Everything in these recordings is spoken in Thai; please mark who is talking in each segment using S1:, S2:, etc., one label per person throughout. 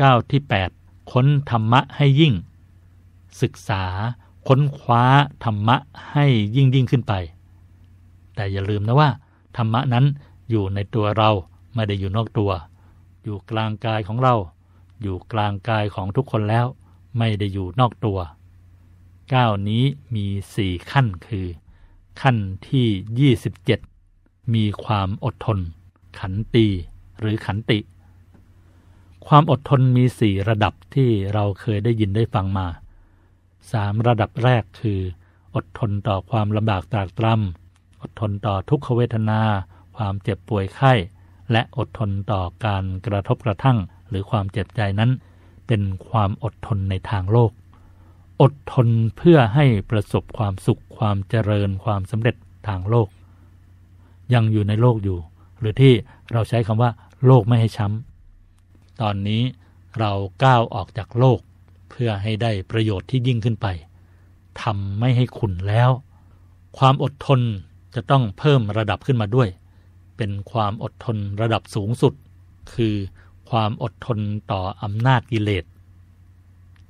S1: ก้าที่ 8 ค้นธรรมะให้ยิ่ง ศึกษาค้นคว้า ธรรมะให้ยิ่งยิ่งขึ้นไป แต่อย่าลืมนะว่า ธรรมะนั้นอยู่ในตัวเราไม่ได้อยู่นอกตัว อยู่กลางกายของเราอยู่กลางกายของทุกคนแล้วไม่ได้อยู่นอกตัวก้าวนี้มีสี่ขั้นคือ ขั้นที่ 27 มีความอดทน ขันตีหรือขันติความอดทนมีสี่ระดับที่เราเคยได้ยินได้ฟังมาสามระดับแรกคือ อดทนต่อความลำบากตรากตรำอดทนต่อทุกขเวทนา ความเจ็บป่วยไข้ และอดทนต่อการกระทบกระทั่งหรือความเจ็บใจนั้น เป็นความอดทนในทางโลก อดทนเพื่อให้ประสบความสุขความเจริญความสำเร็จทางโลก ยังอยู่ในโลกอยู่ หรือที่เราใช้คำว่า โลกไม่ให้ช้ำตอนนี้เราก้าวออกจากโลก เพื่อให้ได้ประโยชน์ที่ยิ่งขึ้นไปทำไม่ให้ขุนแล้ว ความอดทนจะต้องเพิ่มระดับขึ้นมาด้วย เป็นความอดทนระดับสูงสุด คือความอดทนต่ออำนาจกิเลส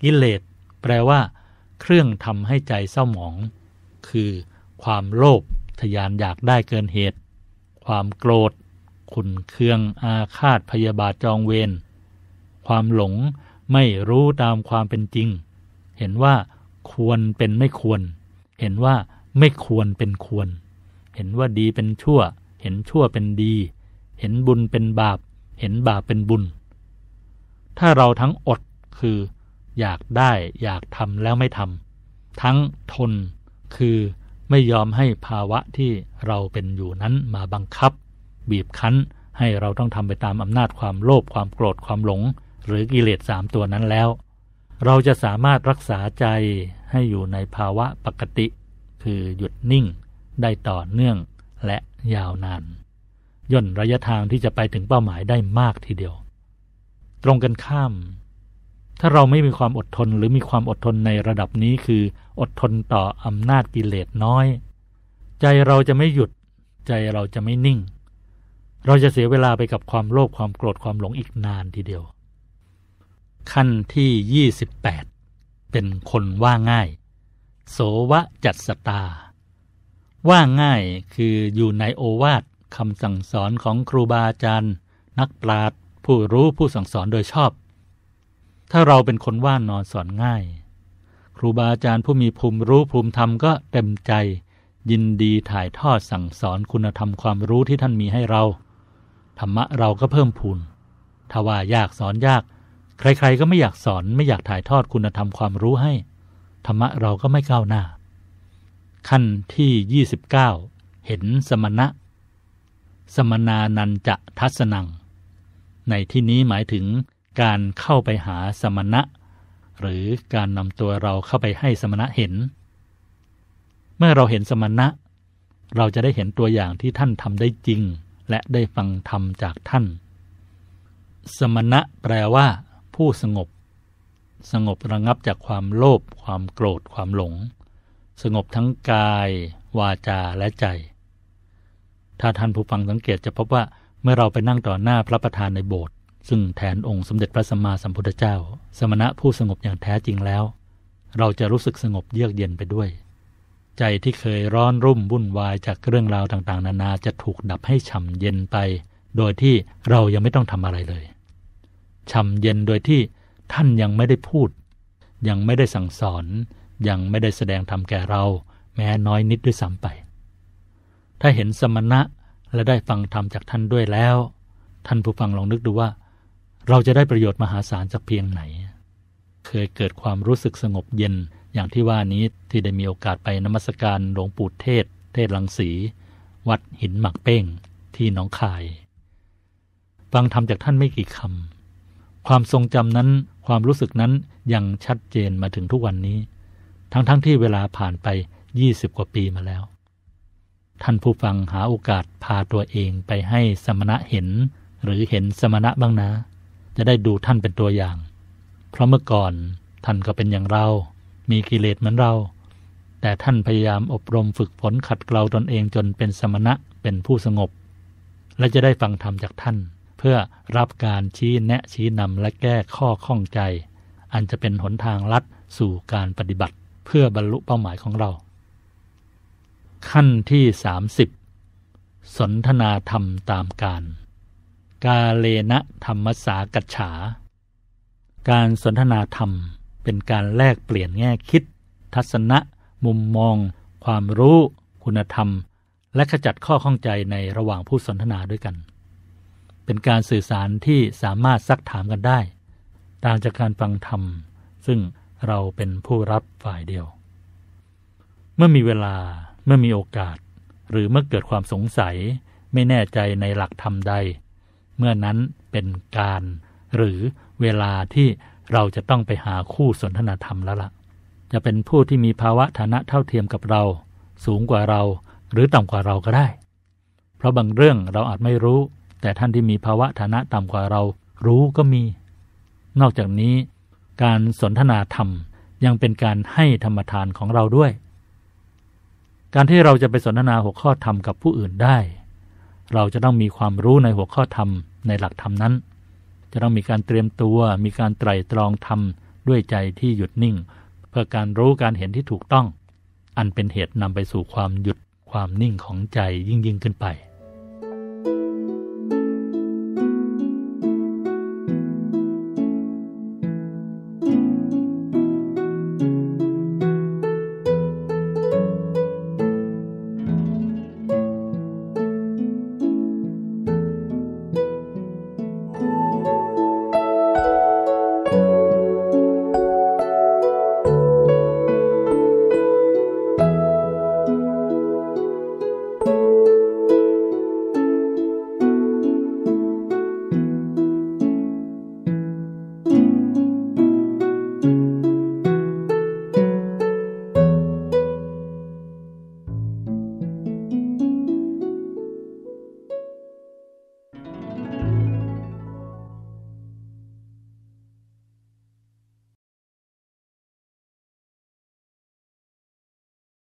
S1: กิเลสแปลว่า เครื่องทำให้ใจเศร้าหมอง คือความโลภทยานอยากได้เกินเหตุ ความโกรธขุนเคืองอาฆาตพยาบาทจองเวรความหลงไม่รู้ตามความเป็นจริง เห็นว่าควรเป็นไม่ควร เห็นว่าไม่ควรเป็นควร เห็นว่าดีเป็นชั่ว เห็นชั่วเป็นดี เห็นบุญเป็นบาป เห็นบาปเป็นบุญ ถ้าเราทั้งอดคือ อยากได้อยากทำแล้วไม่ทำ ทั้งทนคือไม่ยอมให้ภาวะที่เราเป็นอยู่นั้นมาบังคับ บีบคั้นให้เราต้องทำไปตามอำนาจความโลภความโกรธความหลงหรือกิเลสสามตัวนั้นแล้ว เราจะสามารถรักษาใจให้อยู่ในภาวะปกติ คือหยุดนิ่ง ได้ต่อเนื่องและยาวนานย่นระยะทางที่จะไปถึงเป้าหมายได้มากทีเดียว ตรงกันข้าม ถ้าเราไม่มีความอดทนหรือมีความอดทนในระดับนี้คืออดทนต่ออำนาจกิเลสน้อย ใจเราจะไม่หยุดใจเราจะไม่นิ่ง เราจะเสียเวลาไปกับความโลภความโกรธความหลงอีกนานทีเดียวขั้นที่ 28 เป็นคนว่าง่าย โสวะจัดสตา ว่าง่ายคืออยู่ในโอวาทคำสั่งสอนของครูบาอาจารย์ นักปราชญ์ผู้รู้ผู้สั่งสอนโดยชอบ ถ้าเราเป็นคนว่านอนสอนง่าย ครูบาอาจารย์ผู้มีภูมิรู้ภูมิธรรมก็เต็มใจยินดีถ่ายทอดสั่งสอนคุณธรรมความรู้ที่ท่านมีให้เรา ธรรมะเราก็เพิ่มพูน ถ้าว่ายากสอนยากใครๆก็ไม่อยากสอนไม่อยากถ่ายทอดคุณธรรมความรู้ให้ธรรมะเราก็ไม่ก้าวหน้า ขั้นที่ 29 เห็นสมณะ สมนานันจะทัศนังในที่นี้หมายถึง การเข้าไปหาสมณะ หรือการนำตัวเราเข้าไปให้สมณะเห็น เมื่อเราเห็นสมณะ เราจะได้เห็นตัวอย่างที่ท่านทำได้จริง และได้ฟังธรรมจากท่าน สมณะ แปลว่าผู้สงบ สงบระงับจากความโลภความโกรธความหลง สงบทั้งกาย วาจาและใจถ้าท่านผู้ฟังสังเกตจะพบว่าเมื่อเราไปนั่งต่อหน้าพระประธานในโบสถ์ซึ่งแทนองค์สมเด็จพระสัมมาสัมพุทธเจ้า สมณะผู้สงบอย่างแท้จริงแล้ว เราจะรู้สึกสงบเยือกเย็นไปด้วย ใจที่เคยร้อนรุ่มวุ่นวายจากเรื่องราวต่าง ๆ นานาจะถูกดับให้ฉ่ำเย็นไป โดยที่เรายังไม่ต้องทำอะไรเลยช่ำเย็นโดยที่ท่านยังไม่ได้พูด ยังไม่ได้สั่งสอนยังไม่ได้แสดงธรรมแก่เราแม้น้อยนิดด้วยซ้ำไป ถ้าเห็นสมณะและได้ฟังธรรมจากท่านด้วยแล้ว ท่านผู้ฟังลองนึกดูว่า เราจะได้ประโยชน์มหาศาลจากเพียงไหน เคยเกิดความรู้สึกสงบเย็นอย่างที่ว่านี้ที่ได้มีโอกาสไปนมัสการหลวงปู่เทศ เทศลังสี วัดหินหมักเป้งที่หนองคาย ฟังธรรมจากท่านไม่กี่คำความทรงจำนั้นความรู้สึกนั้นยังชัดเจนมาถึงทุกวันนี้ ทั้งๆทที่เวลาผ่านไป 20 กว่าปีมาแล้ว ท่านผู้ฟังหาโอกาสพาตัวเองไปให้สมณะเห็นหรือเห็นสมณะบ้างนะจะได้ดูท่านเป็นตัวอย่าง เพราะเมื่อก่อนท่านก็เป็นอย่างเรา มีกิเลสเหมือนเรา แต่ท่านพยายามอบรมฝึกฝนขัดเกลาตนเองจนเป็นสมณะเป็นผู้สงบ และจะได้ฟังธรรมจากท่านเพื่อรับการชี้แนะชี้นำและแก้ข้อข้องใจ อันจะเป็นหนทางลัดสู่การปฏิบัติเพื่อบรรลุเป้าหมายของเรา ขั้นที่ 30 สนทนาธรรมตามการ กาเลนะธรรมสากัจฉา การสนทนาธรรมเป็นการแลกเปลี่ยนแง่คิด ทัศนะ มุมมอง ความรู้ คุณธรรม และขจัดข้อข้องใจในระหว่างผู้สนทนาด้วยกันเป็นการสื่อสารที่สามารถซักถามกันได้ต่างจากการฟังธรรม ซึ่งเราเป็นผู้รับฝ่ายเดียว เมื่อมีเวลาเมื่อมีโอกาสหรือเมื่อเกิดความสงสัย ไม่แน่ใจในหลักธรรมใด เมื่อนั้นเป็นการหรือเวลาที่เราจะต้องไปหาคู่สนทนาธรรมแล้วละ่ะจะเป็นผู้ที่มีภาวะฐานะเท่าเทียมกับเรา สูงกว่าเราหรือต่ำกว่าเราก็ได้ เพราะบางเรื่องเราอาจไม่รู้แต่ท่านที่มีภาวะฐานะต่ำกว่าเรารู้ก็มี นอกจากนี้การสนทนาธรรมยังเป็นการให้ธรรมทานของเราด้วย การที่เราจะไปสนทนาหัวข้อธรรมกับผู้อื่นได้ เราจะต้องมีความรู้ในหัวข้อธรรมในหลักธรรมนั้น จะต้องมีการเตรียมตัวมีการไตรตรองธรรมด้วยใจที่หยุดนิ่ง เพื่อการรู้การเห็นที่ถูกต้อง อันเป็นเหตุนำไปสู่ความหยุดความนิ่งของใจยิ่งยิ่งขึ้นไป